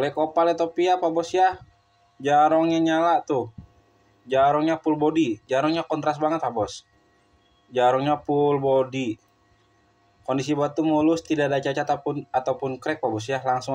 Black Opal Etopia pak bos ya? Jarongnya nyala tuh. Jarongnya full body, jarongnya kontras banget pak ah, bos. Jarongnya full body. Kondisi batu mulus, tidak ada cacat ataupun ataupun crack pak ah, bos ya. Langsung